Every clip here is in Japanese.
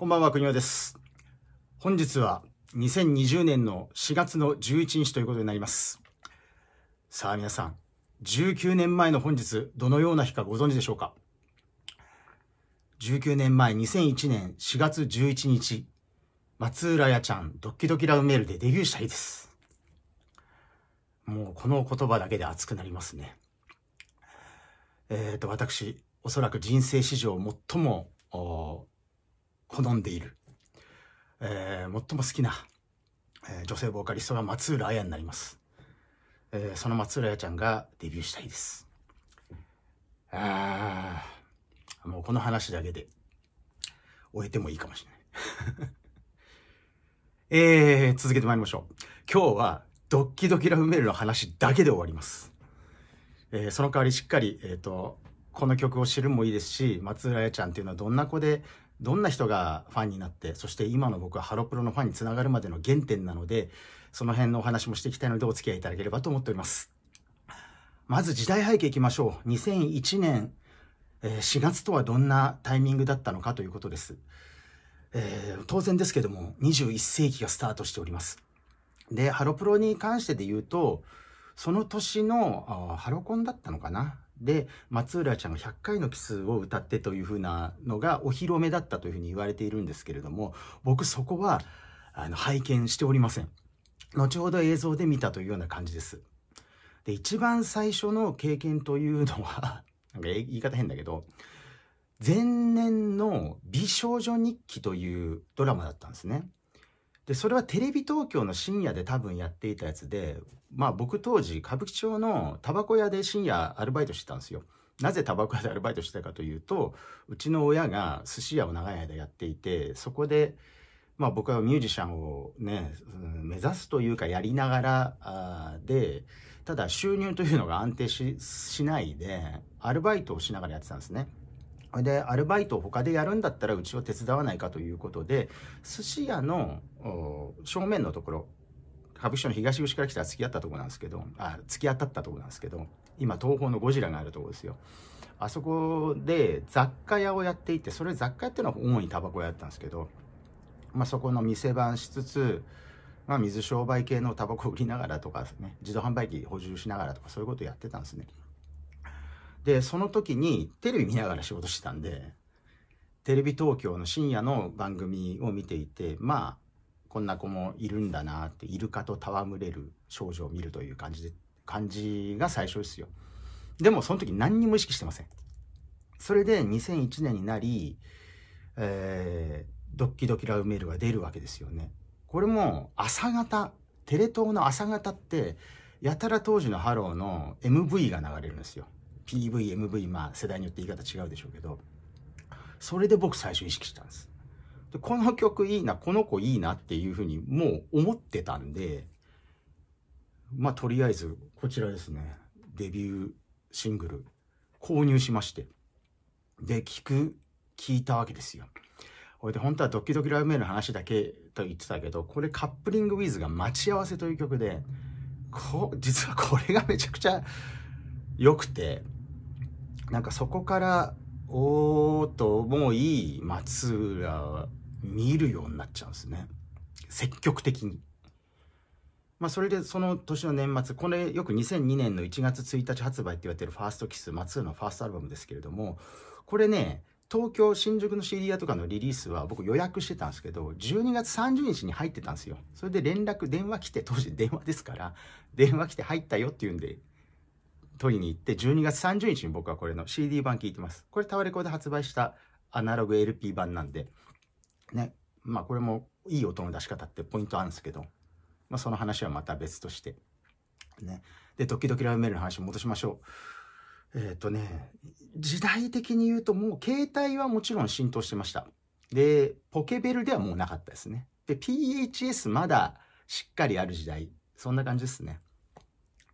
こんばんは、国尾です。本日は2020年の4月の11日ということになります。さあ皆さん、19年前の本日、どのような日かご存知でしょうか ?19 年前、2001年4月11日、松浦屋ちゃん、ドッキドキラウメールでデビューした日です。もうこの言葉だけで熱くなりますね。えっ、ー、と、私、おそらく人生史上最も好んでいる、えー、最も好きな、えー、女性ボーカリストが松浦綾になります、えー、その松浦綾ちゃんがデビューしたいですああもうこの話だけで終えてもいいかもしれない えー、続けてまいりましょう今日はドッキドキラブメールの話だけで終わります、えー、その代わりしっかりえっ、ー、とこの曲を知るもいいですし松浦彩ちゃんっていうのはどんな子でどんな人がファンになって、そして今の僕はハロプロのファンにつながるまでの原点なので、その辺のお話もしていきたいのでお付き合いいただければと思っております。まず時代背景いきましょう。2001年、え4月とはどんなタイミングだったのかということです。えー、当然ですけども、21世紀がスタートしております。で、ハロプロに関してで言うと、その年のハロコンだったのかなで松浦ちゃんが100回のキスを歌ってというふうなのがお披露目だったというふうに言われているんですけれども僕そこはあの拝見しておりません後ほど映像で見たというような感じですで一番最初の経験というのは なんか言い方変だけど前年の美少女日記というドラマだったんですねで、それはテレビ東京の深夜で多分やっていたやつで、まあ僕当時歌舞伎町のタバコ屋で深夜アルバイトしてたんですよ。なぜタバコ屋でアルバイトしてたかというと、うちの親が寿司屋を長い間やっていて、そこで、まあ僕はミュージシャンをね、うん、目指すというかやりながらで、ただ収入というのが安定しないで、アルバイトをしながらやってたんですね。で、アルバイトを他でやるんだったらうちを手伝わないかということで、寿司屋の正面のところ、歌舞伎町の東口から来たら付き合ったとこなんですけど、あ、付き当たったとこなんですけど、今東方のゴジラがあるとこですよ。あそこで雑貨屋をやっていて、それ雑貨屋っていうのは主にタバコ屋だったんですけど、まあそこの店番しつつ、まあ水商売系のタバコ売りながらとかですね、自動販売機補充しながらとかそういうことやってたんですね。で、その時にテレビ見ながら仕事してたんで、テレビ東京の深夜の番組を見ていて、まあ、こんな子もいるんだなって、イルカと戯れる少女を見るという感じで、感じが最初ですよ。でもその時何にも意識してません。それで2001年になり、えー、ドッキドキラウメールが出るわけですよね。これも朝方、テレ東の朝方って、やたら当時のハローの MV が流れるんですよ。PV、MV、まあ世代によって言い方違うでしょうけど、それで僕最初意識したんです。でこの曲いいな、この子いいなっていうふうにもう思ってたんで、まあとりあえずこちらですね、デビューシングル購入しまして、で、聞く、聞いたわけですよ。ほいで本当はドキドキライブメイの話だけと言ってたけど、これカップリングウィズが待ち合わせという曲で、こ実はこれがめちゃくちゃ良くて、なんかそこからおーとうい松浦見るようになっちゃうんですね積極的に。まあ、それでその年の年末これよく2002年の1月1日発売って言われてる「ファーストキス松浦のファーストアルバムですけれどもこれね東京新宿の CD 屋とかのリリースは僕予約してたんですけど12月30日に入ってたんですよそれで連絡電話来て当時電話ですから電話来て入ったよっていうんで取りに行って、12月30日に僕はこれの CD 版聞いてます。これタワレコで発売したアナログ LP 版なんで、ね、まあこれもいい音の出し方ってポイントあるんですけど、まあその話はまた別として。ね。で、ドキドキラブメールの話戻しましょう。えっ、ー、とね、時代的に言うともう携帯はもちろん浸透してました。で、ポケベルではもうなかったですね。で、PHS まだしっかりある時代。そんな感じですね。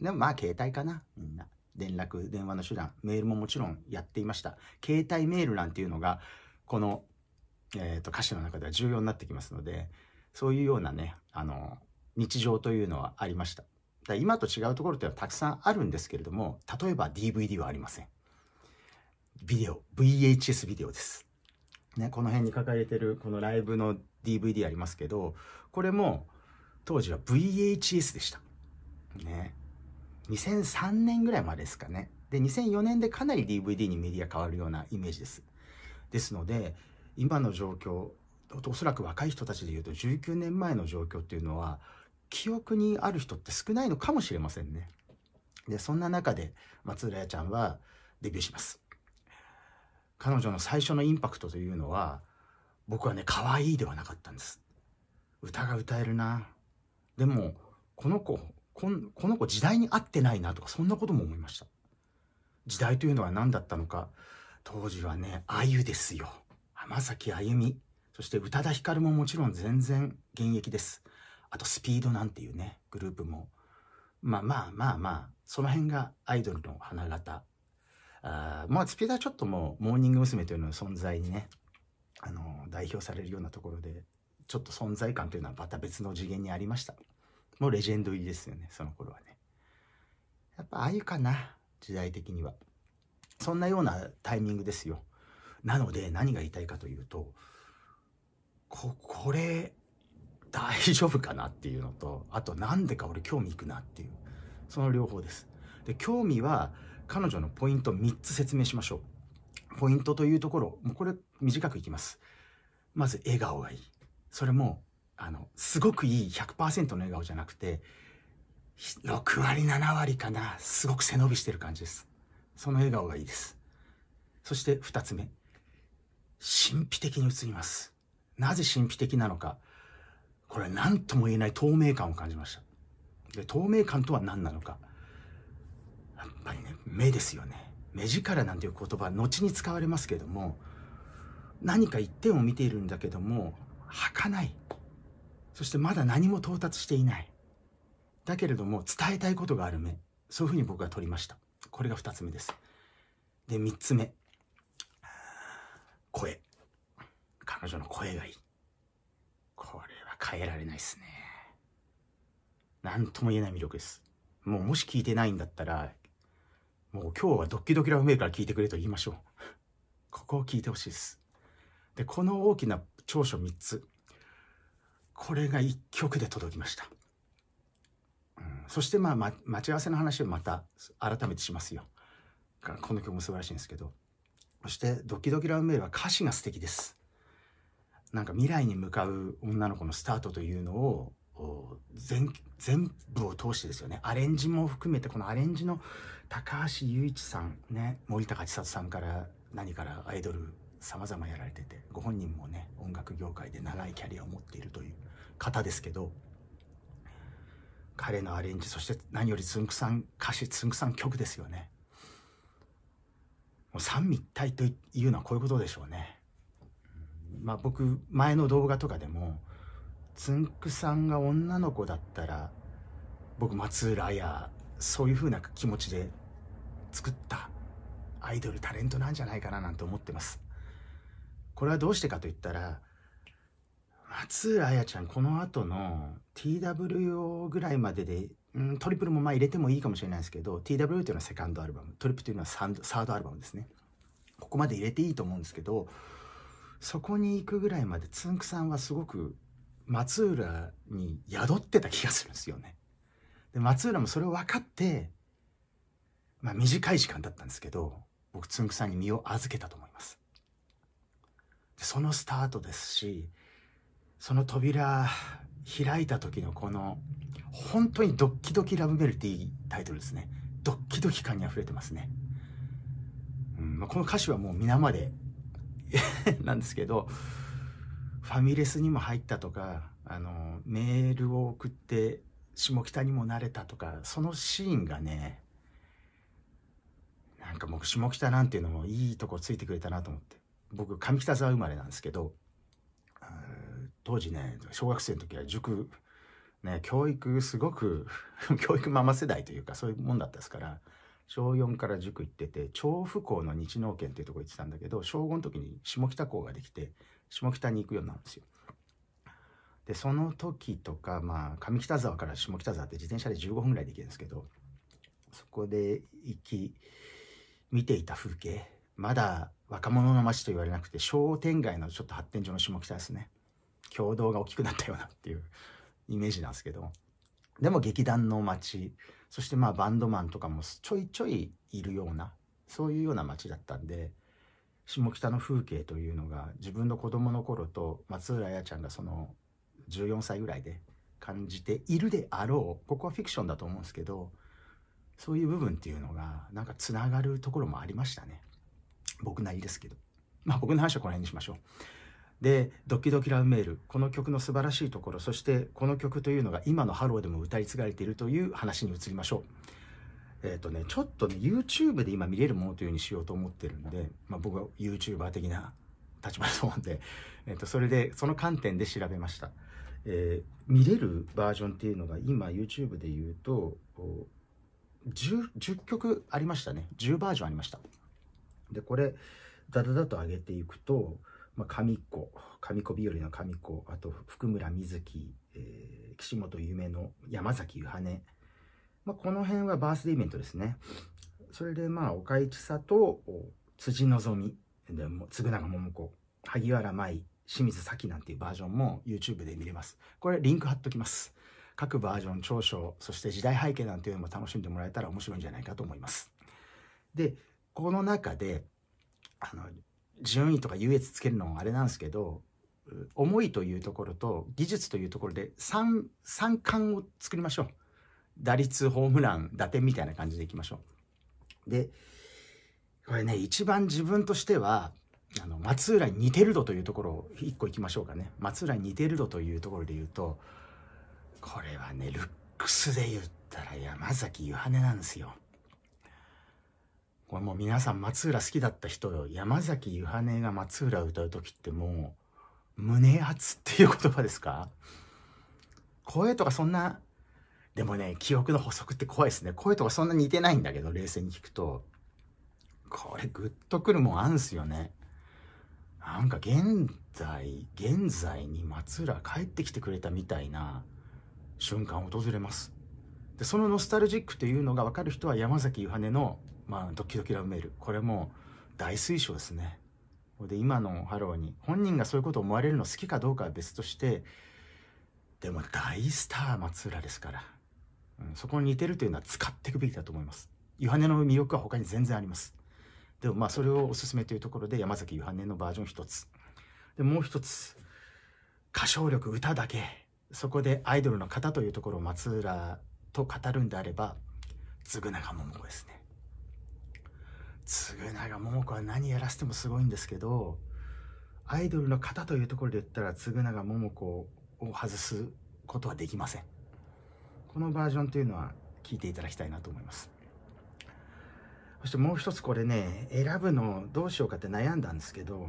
でもまあ携帯かな、みんな。連絡、電話の手段、メールももちろんやっていました。携帯メールなんていうのが、この、えっ、ー、と、歌詞の中では重要になってきますので、そういうようなね、あの、日常というのはありました。だ今と違うところっていうのはたくさんあるんですけれども、例えば DVD はありません。ビデオ、VHS ビデオです。ね、この辺にかれてるこのライブの DVD ありますけど、これも当時は VHS でした。ね。2003年ぐらいまでですかね。で、2004年でかなり DVD にメディア変わるようなイメージです。ですので、今の状況、おそらく若い人たちでいうと19年前の状況っていうのは、記憶にある人って少ないのかもしれませんね。で、そんな中で松浦彩ちゃんはデビューします。彼女の最初のインパクトというのは、僕はね、可愛いではなかったんです。歌が歌えるな。でも、この子、この子時代に合ってないなとかそんなことも思いました時代というのは何だったのか当時はねあゆですよ浜崎あゆみそして宇多田ヒカルももちろん全然現役ですあとスピードなんていうねグループもまあまあまあまあその辺がアイドルの花形あまあスピードはちょっともうモーニング娘。というのの存在にねあの代表されるようなところでちょっと存在感というのはまた別の次元にありました。もうレジェンド入りですよね、その頃はね。やっぱああいうかな、時代的には。そんなようなタイミングですよ。なので何が言いたいかというと、こ、これ、大丈夫かなっていうのと、あとなんでか俺興味いくなっていう、その両方です。で、興味は彼女のポイント3つ説明しましょう。ポイントというところ、もうこれ短くいきます。まず笑顔がいい。それもあの、すごくいい100%の笑顔じゃなくて、6割、7割かな、すごく背伸びしてる感じです。その笑顔がいいです。そして2つ目。神秘的に映ります。なぜ神秘的なのか。これ何とも言えない透明感を感じました。で、透明感とは何なのか。やっぱりね、目ですよね。目力なんていう言葉、後に使われますけども、何か一点を見ているんだけども、儚い。そしてまだ何も到達していないだけれども伝えたいことがある目そういうふうに僕は取りましたこれが2つ目ですで3つ目声彼女の声がいいこれは変えられないですね何とも言えない魅力ですもうもし聞いてないんだったらもう今日はドッキドキラブメーから聞いてくれと言いましょうここを聞いてほしいですでこの大きな長所3つこれが一曲で届きました。うん、そしてまあ、ま、待ち合わせの話をまた改めてしますよ。この曲も素晴らしいんですけど。そして、ドキドキラブメールは歌詞が素敵です。なんか未来に向かう女の子のスタートというのを全全部を通してですよねアレンジも含めてこのアレンジの高橋祐一さんね森高千里さんから何からアイドル様々やられててご本人もね音楽業界で長いキャリアを持っているという方ですけど彼のアレンジそして何よりつんくさん歌詞つんくさん曲ですよねもう三位一体というのはこういうことでしょうねまあ僕前の動画とかでもつんくさんが女の子だったら僕松浦やそういうふうな気持ちで作ったアイドルタレントなんじゃないかななんて思ってますこれはどうしてかと言ったら松浦彩ちゃんこの後の TWO ぐらいまでで、うん、トリプルもまあ入れてもいいかもしれないですけど TWO というのはセカンドアルバムトリプルというのはサードアルバムですねここまで入れていいと思うんですけどそこに行くぐらいまでつんくさんはすごく松浦に宿ってた気がするんですよね。で松浦もそれを分かって、まあ、短い時間だったんですけど僕つんくさんに身を預けたと思います。そのスタートですしその扉開いた時のこの本当にドッキドキラブベルっていいタイトルですねドッキドキ感にあふれてますね、うんこの歌詞はもう皆まで なんですけどファミレスにも入ったとかあのメールを送って下北にも慣れたとかそのシーンがねなんかもう下北なんていうのもいいとこついてくれたなと思って僕上北沢生まれなんですけど当時ね小学生の時は塾ね教育すごく 教育ママ世代というかそういうもんだったですから小4から塾行ってて調布校の日農研っていうとこ行ってたんだけど小5の時に下北校ができて下北に行くようになるんですよ。でその時とかまあ上北沢から下北沢って自転車で15分ぐらいで行けるんですけどそこで行き見ていた風景まだ若者の街と言われなくて商店街のちょっと発展所の下北ですね共同が大きくなったようなっていう イメージなんですけどでも劇団の街そしてまあバンドマンとかもちょいちょいいるようなそういうような街だったんで下北の風景というのが自分の子供の頃と松浦彩ちゃんがその14歳ぐらいで感じているであろうここはフィクションだと思うんですけどそういう部分っていうのがなんかつながるところもありましたね。僕なりですけど。まあ僕の話はこの辺にしましょう。で「ドキドキラブメール」この曲の素晴らしいところそしてこの曲というのが今のハローでも歌い継がれているという話に移りましょう。えっ、ー、とねちょっとね YouTube で今見れるものというふうにしようと思ってるんで、まあ、僕は YouTuber 的な立場だと思うんで、えー、とそれでその観点で調べました。えー、見れるバージョンっていうのが今 YouTube で言うと 10, 10曲ありましたね10バージョンありました。で、これ、だだだと上げていくと、まあ、上子、上子日和の上子、あと福村瑞希、えー、岸本夢の山崎ゆはね。まあ、この辺はバースデーイベントですね。それでまあ、岡市と辻希美、でも嗣永桃子、萩原舞、清水咲なんていうバージョンも YouTube で見れます。これリンク貼っときます。各バージョン、長所、そして時代背景なんていうのも楽しんでもらえたら面白いんじゃないかと思います。で、この中であの順位とか優越つけるのはあれなんですけど思いというところと技術というところで 3, 3冠を作りましょう打率ホームラン打点みたいな感じでいきましょうでこれね一番自分としてはあの松浦に似てる度というところを1個いきましょうかね松浦に似てる度というところで言うとこれはねルックスで言ったら山崎ゆはねなんですよ。これもう皆さん松浦好きだった人よ山崎ゆはねが松浦を歌う時ってもう胸熱っていう言葉ですか声とかそんなでもね記憶の補足って怖いですね声とかそんな似てないんだけど冷静に聞くとこれグッとくるもんあんすよねなんか現在現在に松浦帰ってきてくれたみたいな瞬間訪れますでそのノスタルジックというのが分かる人は山崎ゆはねのまあ、ドキドキラブメール。これも大推奨ですね。で、今のハローに、本人がそういうことを思われるの好きかどうかは別として、でも大スター松浦ですから、うん、そこに似てるというのは使っていくべきだと思います。ユハネの魅力は他に全然あります。でもまあそれをおすすめというところで山崎ユハネのバージョン一つ。で、もう一つ、歌唱力、歌だけ、そこでアイドルの方というところを松浦と語るんであれば、嗣永桃子ですね。嗣永桃子は何やらせてもすごいんですけどアイドルの方というところで言ったら嗣永桃子を外すことはできませんこのバージョンというのは聞いていただきたいなと思いますそしてもう一つこれね選ぶのどうしようかって悩んだんですけど、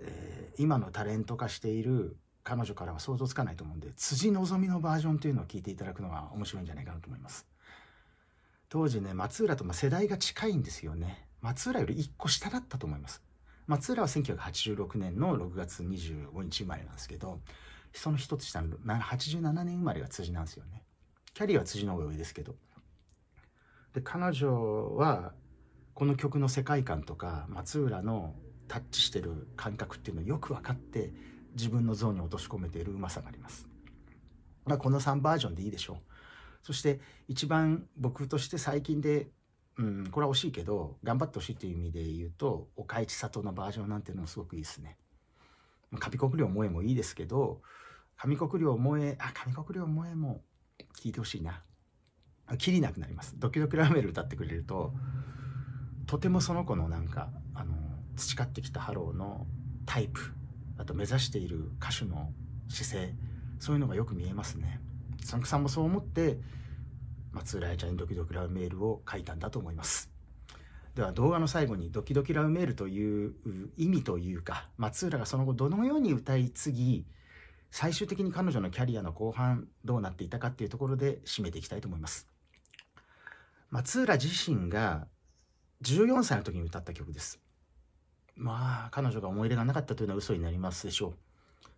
えー、今のタレント化している彼女からは想像つかないと思うんで辻希美のバージョンというのを聞いていただくのは面白いんじゃないかなと思います当時ね松浦と世代が近いんですよね松浦より1個下だったと思います。松浦は1986年の6月25日生まれなんですけど、その一つ下の87年生まれが辻なんですよね。キャリーは辻の方が上ですけど。で、彼女はこの曲の世界観とか松浦のタッチしてる感覚っていうのをよく分かって自分のゾーンに落とし込めているうまさがあります。この3バージョンでいいでしょう。そして一番僕として最近でうん、これは惜しいけど頑張ってほしいという意味で言うと岡市里のバージョンなんていうのもすごくいいですね。上国領萌えもいいですけど上国領萌えあ上国領萌えも聞いてほしいな。きりなくなります。ドキドキラーメル歌ってくれるととてもその子のなんかあの培ってきたハローのタイプあと目指している歌手の姿勢そういうのがよく見えますね。さんもそう思って松浦彩ちゃんにドキドキラブメールを書いたんだと思います。では動画の最後にドキドキラブメールという意味というか、松浦がその後どのように歌い継ぎ、最終的に彼女のキャリアの後半どうなっていたかっていうところで締めていきたいと思います。松浦自身が14歳の時に歌った曲です。まあ彼女が思い入れがなかったというのは嘘になりますでしょう。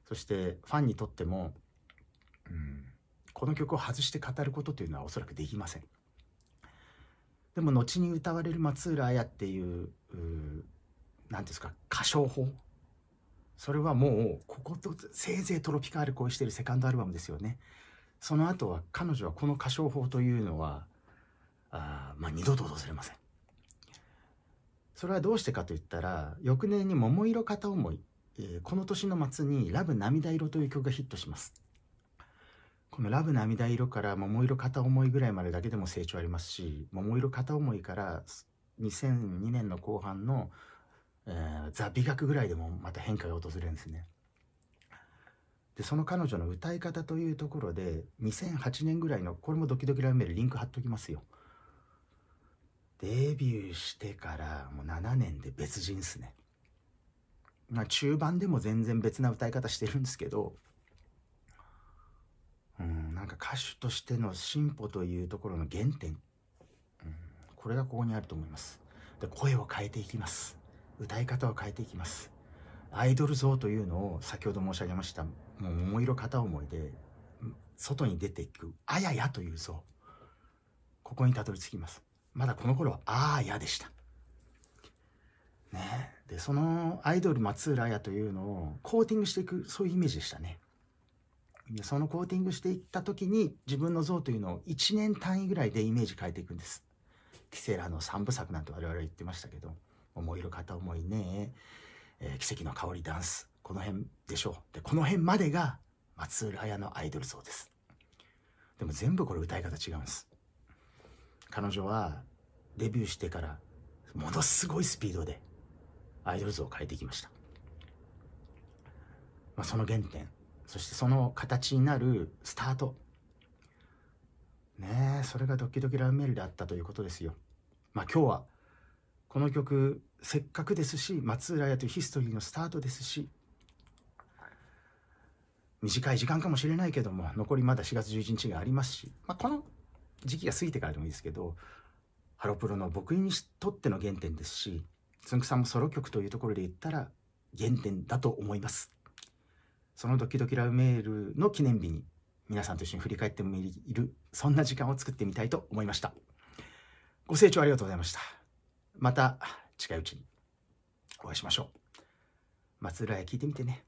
そしてファンにとっても、うんこの曲を外して語ることというのはおそらくできませんでも後に歌われる松浦綾っていう何ですか歌唱法それはもうこことせいぜいトロピカール恋してるセカンドアルバムですよねその後は彼女はこの歌唱法というのはあまあ二度と訪れませんそれはどうしてかといったら翌年に「桃色片思い」えこの年の末に「ラブ涙色」という曲がヒットしますこのラブ涙色から桃色片思いぐらいまでだけでも成長ありますし桃色片思いから2002年の後半の、えー、ザ・美学ぐらいでもまた変化が訪れるんですね。でその彼女の歌い方というところで2008年ぐらいのこれもドキドキラブメールリンク貼っときますよデビューしてからもう7年で別人っすねまあ中盤でも全然別な歌い方してるんですけどうん、なんか歌手としての進歩というところの原点、うん、これがここにあると思いますで声を変えていきます歌い方を変えていきますアイドル像というのを先ほど申し上げましたもう桃色片思いで外に出ていくあややという像ここにたどり着きますまだこの頃はあーやでしたねでそのアイドル松浦綾というのをコーティングしていくそういうイメージでしたねそのコーティングしていった時に自分の像というのを1年単位ぐらいでイメージ変えていくんです。キセラの3部作なんて我々言ってましたけど「思い色片思いねえー、奇跡の香りダンス」この辺でしょうでこの辺までが松浦彩のアイドル像ですでも全部これ歌い方違うんです彼女はデビューしてからものすごいスピードでアイドル像を変えてきました、まあ、その原点そしてその形になるスタートねそれがドキドキラブメールであったということですよまあ今日はこの曲せっかくですし松浦屋というヒストリーのスタートですし短い時間かもしれないけども残りまだ4月11日がありますし、まあ、この時期が過ぎてからでもいいですけどハロプロの僕にとっての原点ですしつんくさんもソロ曲というところで言ったら原点だと思います。そのドキドキラブメールの記念日に皆さんと一緒に振り返ってみる、そんな時間を作ってみたいと思いました。ご清聴ありがとうございました。また近いうちにお会いしましょう。松浦屋聞いてみてね。